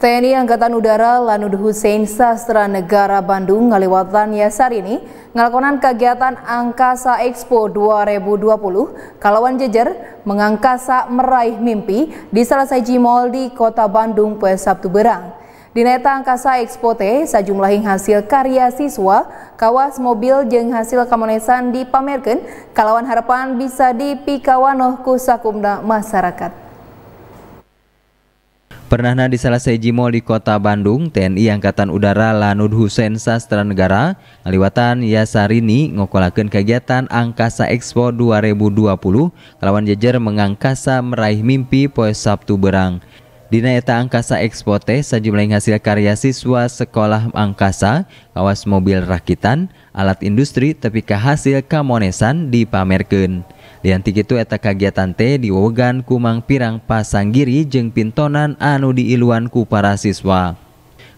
TNI Angkatan Udara Lanud Hussein Sastra Negara Bandung Ngaliwatan yasar ini ngelakonan kegiatan Angkasa Expo 2020 Kalawan Jejer mengangkasa meraih mimpi di salah saji mall di kota Bandung pada Sabtu berang. Di neta Angkasa Expo T, yang hasil karya siswa, kawas mobil jeng hasil kamonesan dipamerkan, kalawan harapan bisa dipikawanoh kusakumna masyarakat. Pernah di salah seji mall di kota Bandung, TNI Angkatan Udara Lanud Hussein Sastra Negara, ngaliwatan Yasarini ngokolakan kegiatan Angkasa Expo 2020, kelawan jajar mengangkasa meraih mimpi poe Sabtu Berang. Dina eta Angkasa Expo teh sejumlah hasil karya siswa Sekolah Angkasa, kawas mobil rakitan, alat industri tapi kehasil hasil kamonesan dipamerkan. Diantik itu eta kagiatan teh diwogan kumang pirang pasanggiri jeng pintonan anu diiluan ku para siswa.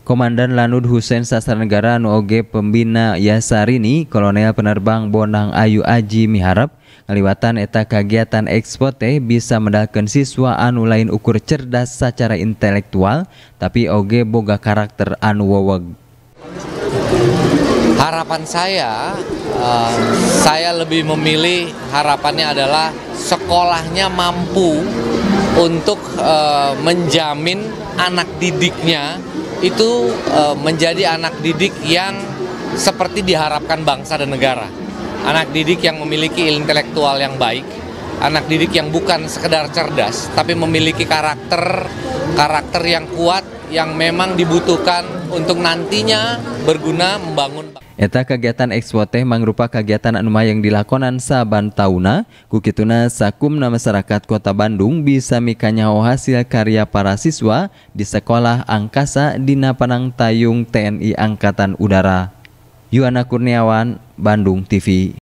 Komandan Lanud Hussein Sastra Negara anu oge pembina Yasarini, Kolonel Penerbang Bonang Ayu Aji miharap, ngaliwatan eta kagiatan ekspor teh bisa mendalkan siswa anu lain ukur cerdas secara intelektual, tapi oge boga karakter anu waweg. Harapan saya uh, saya lebih memilih harapannya adalah sekolahnya mampu untuk e, menjamin anak didiknya itu e, menjadi anak didik yang seperti diharapkan bangsa dan negara. Anak didik yang memiliki intelektual yang baik, anak didik yang bukan sekedar cerdas tapi memiliki karakter karakter yang kuat yang memang dibutuhkan untuk nantinya berguna membangun. Eta kegiatan ekspor teh mangrupa kegiatan anu yang dilakonan saban tauna, kukituna sakumna masyarakat kota Bandung bisa mikanyaho hasil karya para siswa di sekolah angkasa Dina Panang Tayung TNI Angkatan Udara. Yuana Kurniawan, Bandung TV.